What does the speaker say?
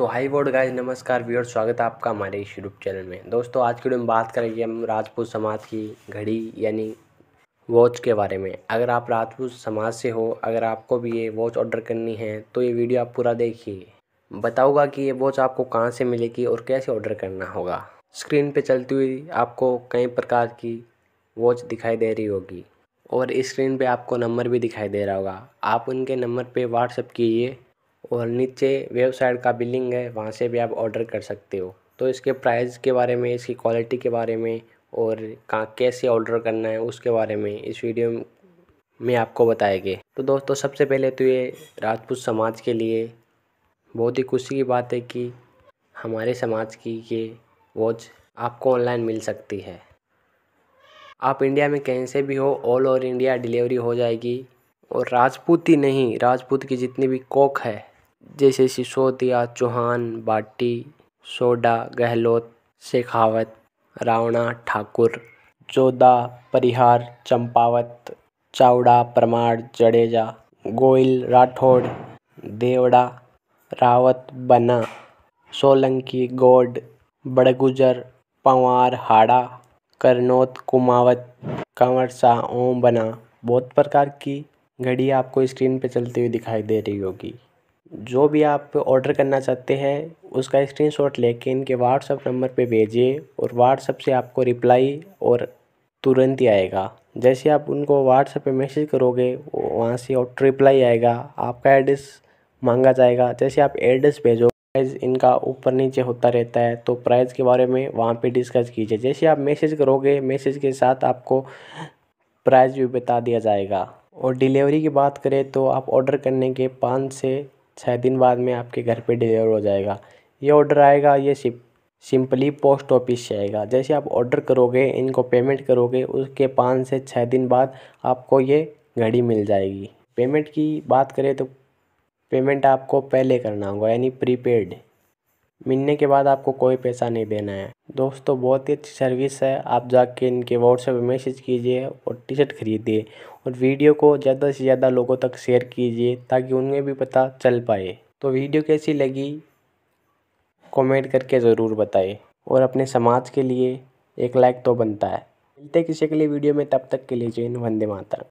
तो हाई बोर्ड गाइज नमस्कार व्यूअर स्वागत है आपका हमारे इस यूट्यूब चैनल में दोस्तों आज की वीडियो में बात करेंगे हम राजपूत समाज की घड़ी यानी वॉच के बारे में अगर आप राजपूत समाज से हो अगर आपको भी ये वॉच ऑर्डर करनी है तो ये वीडियो आप पूरा देखिए बताऊँगा कि ये वॉच आपको कहाँ से मिलेगी और कैसे ऑर्डर करना होगा स्क्रीन पर चलती हुई आपको कई प्रकार की वॉच दिखाई दे रही होगी और स्क्रीन पर आपको नंबर भी दिखाई दे रहा होगा आप उनके नंबर पर व्हाट्सअप कीजिए और नीचे वेबसाइट का लिंक है वहाँ से भी आप ऑर्डर कर सकते हो तो इसके प्राइस के बारे में इसकी क्वालिटी के बारे में और कहाँ कैसे ऑर्डर करना है उसके बारे में इस वीडियो में आपको बताएंगे तो दोस्तों सबसे पहले तो ये राजपूत समाज के लिए बहुत ही खुशी की बात है कि हमारे समाज की ये वॉच आपको ऑनलाइन मिल सकती है आप इंडिया में कहीं से भी हो ऑल ओवर इंडिया डिलीवरी हो जाएगी और राजपूत ही नहीं राजपूत की जितनी भी कोक है जैसे सिसोदिया चौहान बाटी सोडा गहलोत शेखावत रावणा ठाकुर जोधा परिहार चंपावत चावड़ा परमार जडेजा गोयल राठौड़ देवड़ा रावत बना सोलंकी गोड बड़गुजर पंवार हाड़ा करनोत कुमावत कंवर सा ओम बना बहुत प्रकार की घड़ी आपको स्क्रीन पे चलती हुई दिखाई दे रही होगी जो भी आप ऑर्डर करना चाहते हैं उसका स्क्रीनशॉट लेके इनके व्हाट्सएप नंबर पे भेजिए और व्हाट्सएप से आपको रिप्लाई और तुरंत ही आएगा जैसे आप उनको व्हाट्सएप पे मैसेज करोगे वहाँ से और रिप्लाई आएगा आपका एड्रेस मांगा जाएगा जैसे आप एड्रेस भेजो प्राइस इनका ऊपर नीचे होता रहता है तो प्राइस के बारे में वहाँ पे डिस्कस कीजिए जैसे आप मैसेज करोगे मैसेज के साथ आपको प्राइस भी बता दिया जाएगा और डिलीवरी की बात करें तो आप ऑर्डर करने के पाँच से छः दिन बाद में आपके घर पे डिलीवर हो जाएगा ये ऑर्डर आएगा ये सिप सिंपली पोस्ट ऑफिस से आएगा जैसे आप ऑर्डर करोगे इनको पेमेंट करोगे उसके पाँच से छः दिन बाद आपको ये घड़ी मिल जाएगी पेमेंट की बात करें तो पेमेंट आपको पहले करना होगा यानी प्रीपेड मिलने के बाद आपको कोई पैसा नहीं देना है दोस्तों बहुत ही अच्छी सर्विस है आप जाके इनके व्हाट्सएप मैसेज कीजिए और टी शर्ट खरीदे और वीडियो को ज़्यादा से ज़्यादा लोगों तक शेयर कीजिए ताकि उन्हें भी पता चल पाए तो वीडियो कैसी लगी कमेंट करके ज़रूर बताए और अपने समाज के लिए एक लाइक तो बनता है मिलते किसी के लिए वीडियो में तब तक के लिए जय वंदे मातरम